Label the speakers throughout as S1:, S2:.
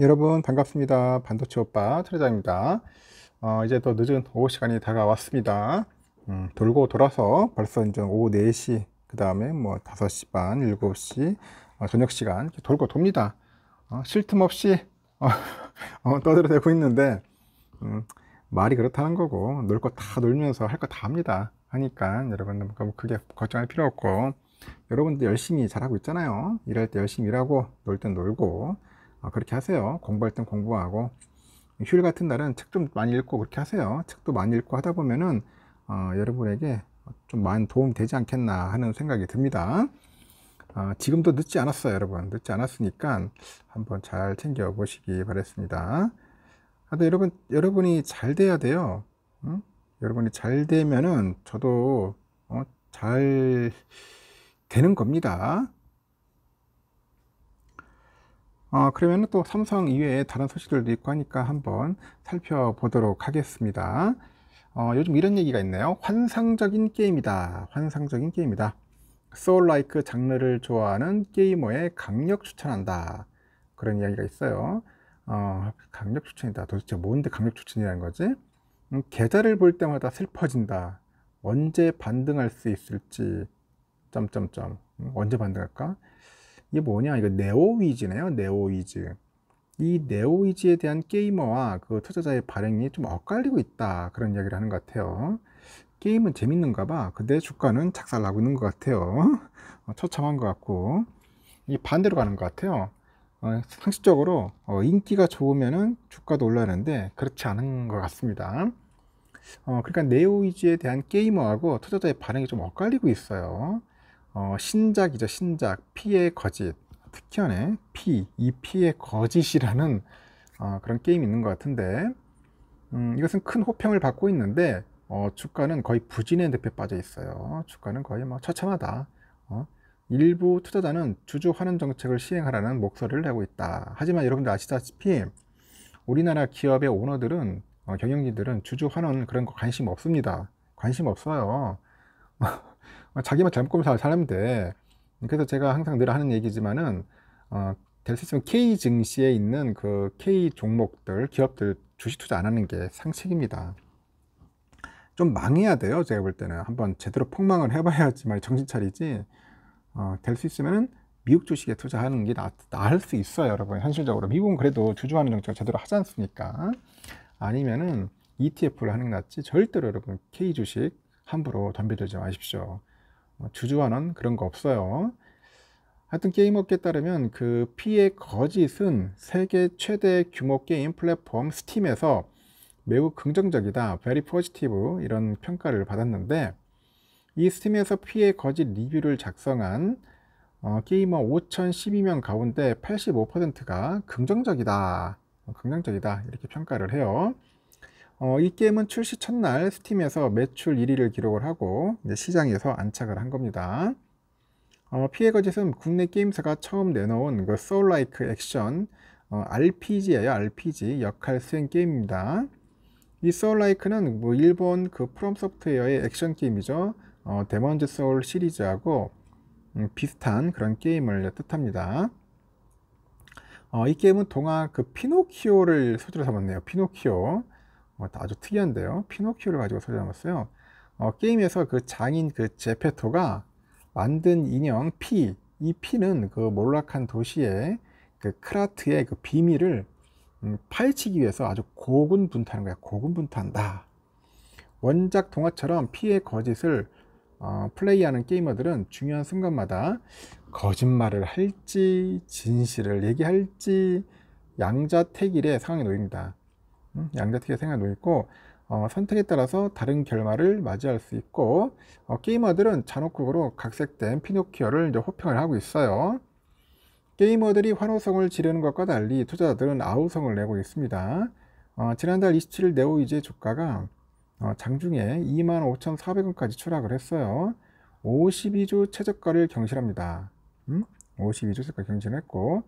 S1: 여러분 반갑습니다. 반도체 오빠 트레장입니다. 어, 이제 또 늦은 오후 시간이 다가왔습니다. 음, 돌고 돌아서 벌써 이제 오후 4시 그 다음에 뭐 5시 반, 7시 어, 저녁 시간 돌고 돕니다. 어, 쉴틈 없이 어, 어, 떠들어대고 있는데 음, 말이 그렇다는 거고 놀 거 다 놀면서 할 거 다 합니다. 하니까 여러분 너무 크게 걱정할 필요 없고 여러분들 열심히 잘하고 있잖아요. 일할 때 열심히 일하고 놀 땐 놀고 아, 그렇게 하세요. 공부할 땐 공부하고 휴일 같은 날은 책 좀 많이 읽고 그렇게 하세요. 책도 많이 읽고 하다 보면은 어, 여러분에게 좀 많은 도움 되지 않겠나 하는 생각이 듭니다. 어, 지금도 늦지 않았어요, 여러분. 늦지 않았으니까 한번 잘 챙겨 보시기 바랬습니다. 하여 아, 여러분, 여러분이 잘 돼야 돼요. 응? 여러분이 잘 되면은 저도 어, 잘 되는 겁니다. 어, 그러면 또 삼성 이외에 다른 소식들도 있고 하니까 한번 살펴보도록 하겠습니다. 어, 요즘 이런 얘기가 있네요. 환상적인 게임이다. 환상적인 게임이다. 소울라이크 장르를 좋아하는 게이머에 강력 추천한다. 그런 이야기가 있어요. 어, 강력 추천이다. 도대체 뭔데 강력 추천이라는 거지? 음, 계좌를 볼 때마다 슬퍼진다. 언제 반등할 수 있을지. 점점점. 음, 언제 반등할까? 이게 뭐냐? 이거 네오위즈네요. 네오위즈. 이 네오위즈에 대한 게이머와 그 투자자의 발행이 좀 엇갈리고 있다. 그런 이야기를 하는 것 같아요. 게임은 재밌는가 봐. 근데 주가는 작살나고 있는 것 같아요. 어, 처참한 것 같고. 이 반대로 가는 것 같아요. 어, 상식적으로 어, 인기가 좋으면 주가도 올라가는데 그렇지 않은 것 같습니다. 어, 그러니까 네오위즈에 대한 게이머하고 투자자의 반응이 좀 엇갈리고 있어요. 어, 신작이죠. 신작 피의 거짓 특현에 피, 이 피의 거짓이라는 어, 그런 게임이 있는 것 같은데 음, 이것은 큰 호평을 받고 있는데 어, 주가는 거의 부진의 늪에 빠져 있어요. 주가는 거의 뭐 처참하다. 어? 일부 투자자는 주주 환원 정책을 시행하라는 목소리를 내고 있다. 하지만 여러분들 아시다시피 우리나라 기업의 오너들은 어, 경영진들은 주주 환원 그런 거 관심 없습니다. 관심 없어요. 아, 자기만 잘못 보면 사람인데 그래서 제가 항상 늘 하는 얘기지만은 어, 될 수 있으면 K 증시에 있는 그 K 종목들 기업들 주식 투자 안 하는 게상책입니다좀 망해야 돼요. 제가 볼 때는 한번 제대로 폭망을 해봐야지만 정신 차리지. 어, 될 수있으면 미국 주식에 투자하는 게 나, 나을 수 있어요, 여러분. 현실적으로 미국은 그래도 주주하는 정책을 제대로 하지 않습니까? 아니면은 ETF를 하는 게 낫지 절대로 여러분 K 주식 함부로 덤벼들지 마십시오. 어, 주주환는 그런 거 없어요. 하여튼 게임업계에 따르면 그 피의 거짓은 세계 최대 규모 게임 플랫폼 스팀에서 매우 긍정적이다, very positive 이런 평가를 받았는데 이 스팀에서 피의 거짓 리뷰를 작성한 어, 게이머 5,012명 가운데 85%가 긍정적이다, 어, 긍정적이다 이렇게 평가를 해요. 어, 이 게임은 출시 첫날 스팀에서 매출 1위를 기록을 하고 시장에서 안착을 한 겁니다. 어, 피해 거짓은 국내 게임사가 처음 내놓은 그 소울라이크 액션 어, RPG예요. RPG 역할 수행 게임입니다. 이 소울라이크는 뭐 일본 그 프롬 소프트웨어의 액션 게임이죠. 어, 데몬즈 소울 시리즈하고 음, 비슷한 그런 게임을 뜻합니다. 어, 이 게임은 동화 그 피노키오를 소재로 삼았네요. 피노키오. 아주 특이한데요. 피노키오를 가지고 소리담았어요. 어, 게임에서 그 장인 그 제페토가 만든 인형 피, 이 피는 그 몰락한 도시의 그 크라트의 그 비밀을 음, 파헤치기 위해서 아주 고군분투하는 거야. 고군분투한다. 원작 동화처럼 피의 거짓을 어, 플레이하는 게이머들은 중요한 순간마다 거짓말을 할지 진실을 얘기할지 양자택일의 상황에 놓입니다. 음, 양자택의 생각놓여 있고 어, 선택에 따라서 다른 결말을 맞이할 수 있고 어, 게이머들은 잔혹극으로 각색된 피노키오를 이제 호평을 하고 있어요. 게이머들이 환호성을 지르는 것과 달리 투자자들은 아우성을 내고 있습니다. 어, 지난달 27일 네오이즈의 주가가 어, 장중에 25,400원까지 추락을 했어요. 52주 최저가를 경신합니다. 음? 52주 최저가 경신했고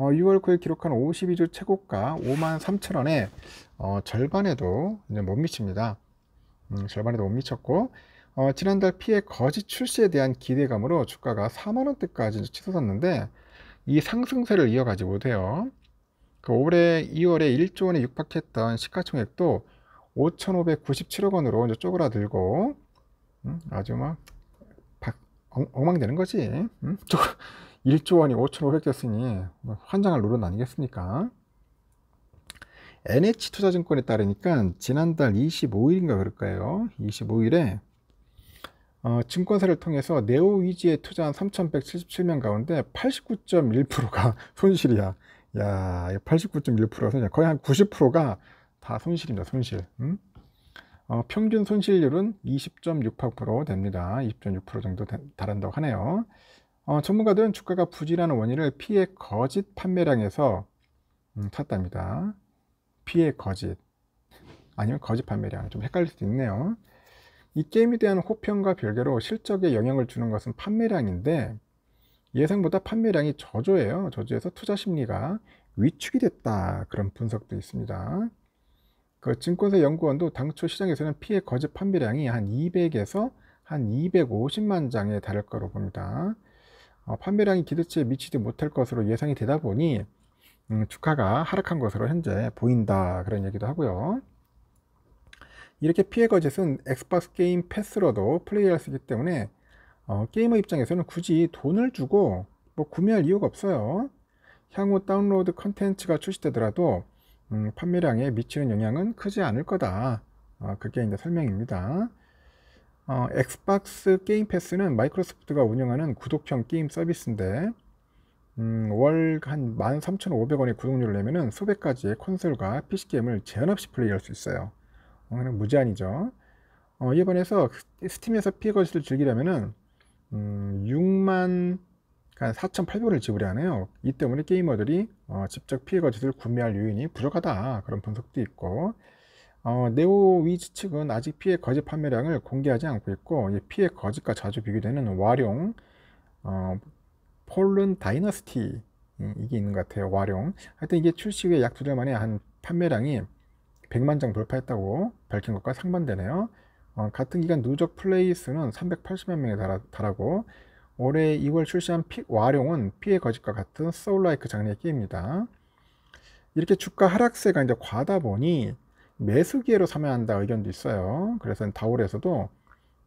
S1: 어, 6월 9일 기록한 52주 최고가 53,000원에 어, 절반에도 이제 못 미칩니다. 음, 절반에도 못 미쳤고 어, 지난달 피해 거짓 출시에 대한 기대감으로 주가가 4만원대까지 치솟았는데 이 상승세를 이어가지 못해요. 그 올해 2월에 1조 원에 육박했던 시가총액도 5,597억 원으로 이제 쪼그라들고 음, 아주 막 박, 엉, 망되는 거지. 음? 쪼, 1조 원이 5,500 됐으니 뭐 환장할 노릇 아니겠습니까? NH투자증권에 따르니까 지난달 25일인가 그럴 거요 25일에 어, 증권사를 통해서 네오 위지에 투자한 3,177명 가운데 89.1%가 손실이야. 야, 89.1%가 손실. 거의 한 90%가 다 손실입니다. 손실. 응? 음? 어, 평균 손실률은 2 0 6 됩니다. 20.6% 정도 달한다고 하네요. 어, 전문가들은 주가가 부진하는 원인을 피해 거짓 판매량에서 음, 찾답니다. 피해 거짓 아니면 거짓 판매량 좀 헷갈릴 수도 있네요. 이 게임에 대한 호평과 별개로 실적에 영향을 주는 것은 판매량인데 예상보다 판매량이 저조해요. 저조해서 투자 심리가 위축이 됐다. 그런 분석도 있습니다. 그 증권사 연구원도 당초 시장에서는 피해 거짓 판매량이 한 200에서 한 250만 장에 달할 거로 봅니다. 어, 판매량이 기대치에 미치지 못할 것으로 예상이 되다 보니 음, 주가가 하락한 것으로 현재 보인다 그런 얘기도 하고요. 이렇게 피해 거짓은 엑스박스 게임 패스로도 플레이할 수 있기 때문에 어, 게이머 입장에서는 굳이 돈을 주고 뭐 구매할 이유가 없어요. 향후 다운로드 컨텐츠가 출시되더라도 음, 판매량에 미치는 영향은 크지 않을 거다. 어, 그게 이제 설명입니다. 어, 엑스박스 게임 패스는 마이크로소프트가 운영하는 구독형 게임 서비스인데 음, 월한 13,500원의 구독료를 내면은 수백 가지의 콘솔과 PC 게임을 제한 없이 플레이할 수 있어요. 어, 그냥 무제한이죠. 어, 이에 서 스팀에서 피거짓을 즐기려면은 음, 6만 4,800원을 그러니까 지불해야 하네요. 이 때문에 게이머들이 어, 직접 피해거짓을 구매할 요인이 부족하다 그런 분석도 있고 어, 네오 위즈 측은 아직 피해 거짓 판매량을 공개하지 않고 있고 피해 거짓과 자주 비교되는 와룡 어, 폴른 다이너스티 이게 있는 것 같아요. 와룡. 하여튼 이게 출시 후에 약 두 달 만에 한 판매량이 100만 장 돌파했다고 밝힌 것과 상반되네요. 어, 같은 기간 누적 플레이 수는 380만 명에 달하, 고 올해 2월 출시한 피, 와룡은 피해 거짓과 같은 소울라이크 장르의 게임입니다. 이렇게 주가 하락세가 이제 과다 보니 매수기회로 삼아야 한다 의견도 있어요. 그래서 다올에서도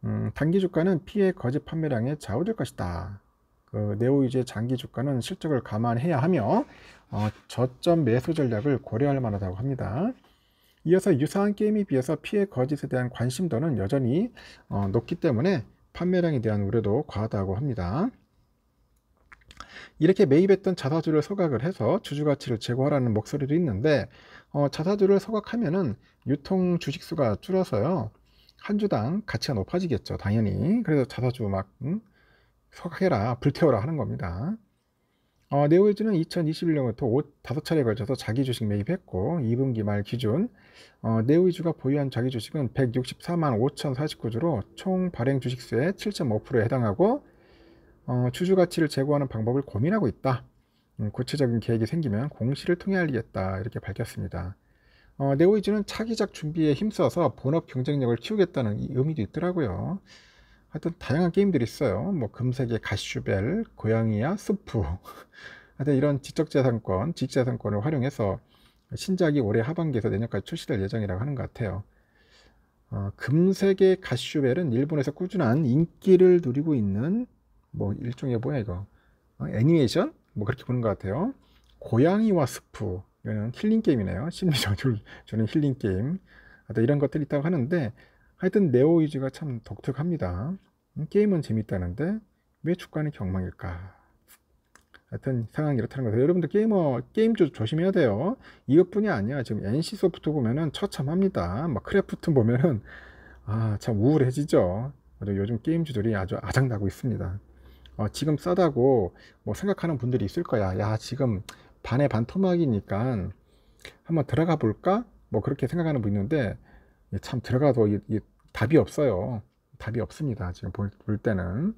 S1: 음, 단기 주가는 피해 거짓 판매량에 좌우될 것이다. 그 네오유지의 장기 주가는 실적을 감안해야 하며 어, 저점 매수 전략을 고려할 만하다고 합니다. 이어서 유사한 게임에 비해서 피해 거짓에 대한 관심도는 여전히 어, 높기 때문에 판매량에 대한 우려도 과하다고 합니다. 이렇게 매입했던 자사주를 소각을 해서 주주가치를 제고하라는 목소리도 있는데 어, 자사주를 소각하면은 유통 주식수가 줄어서요 한 주당 가치가 높아지겠죠 당연히 그래서 자사주 막 음, 소각해라 불태워라 하는 겁니다 어, 네오웨즈는 2021년부터 5차례에 걸쳐서 자기 주식 매입했고 2분기 말 기준 어, 네오웨즈가 보유한 자기 주식은 164만 5,049주로 총 발행 주식수의 7.5%에 해당하고 어, 추주 가치를 제고하는 방법을 고민하고 있다. 음, 구체적인 계획이 생기면 공시를 통해 알리겠다 이렇게 밝혔습니다. 어, 네오이즈는 차기작 준비에 힘써서 본업 경쟁력을 키우겠다는 이 의미도 있더라고요. 하여튼 다양한 게임들이 있어요. 뭐 금색의 가슈벨, 고양이야, 스프. 하여튼 이런 지적재산권, 지적재산권을 활용해서 신작이 올해 하반기에서 내년까지 출시될 예정이라고 하는 것 같아요. 어, 금색의 가슈벨은 일본에서 꾸준한 인기를 누리고 있는 뭐 일종의 뭐야 이거 어, 애니메이션 뭐 그렇게 보는 것 같아요. 고양이와 스프 이거는 힐링 게임이네요. 심리적 주는 힐링 게임. 하 이런 것들이 있다고 하는데 하여튼 네오이즈가 참 독특합니다. 음, 게임은 재밌다는데 왜축가는 경망일까? 하여튼 상황이 이렇다는 거죠 여러분들 게이머 게임 조심해야 돼요. 이것뿐이 아니야. 지금 NC 소프트 보면은 처참합니다. 막 크래프트 보면은 아 참 우울해지죠. 요즘 게임주들이 아주 아장나고 있습니다. 어, 지금 싸다고 뭐 생각하는 분들이 있을 거야. 야, 지금 반에 반 토막이니까 한번 들어가 볼까? 뭐 그렇게 생각하는 분이 있는데 예, 참 들어가도 이, 이 답이 없어요. 답이 없습니다. 지금 볼, 볼 때는.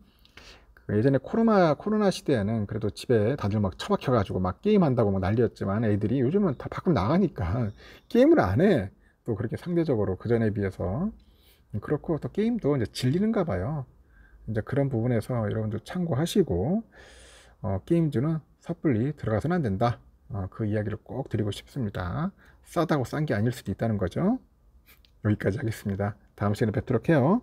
S1: 그 예전에 코로나 코로나 시대에는 그래도 집에 다들 막 처박혀가지고 막 게임한다고 막 난리였지만 애들이 요즘은 다 밖으로 나가니까 게임을 안 해. 또 그렇게 상대적으로 그 전에 비해서 그렇고 또 게임도 이제 질리는가 봐요. 이제 그런 부분에서 여러분들 참고하시고 어, 게임즈는 섣불리 들어가서는 안 된다. 어, 그 이야기를 꼭 드리고 싶습니다. 싸다고 싼 게 아닐 수도 있다는 거죠. 여기까지 하겠습니다. 다음 시간에 뵙도록 해요.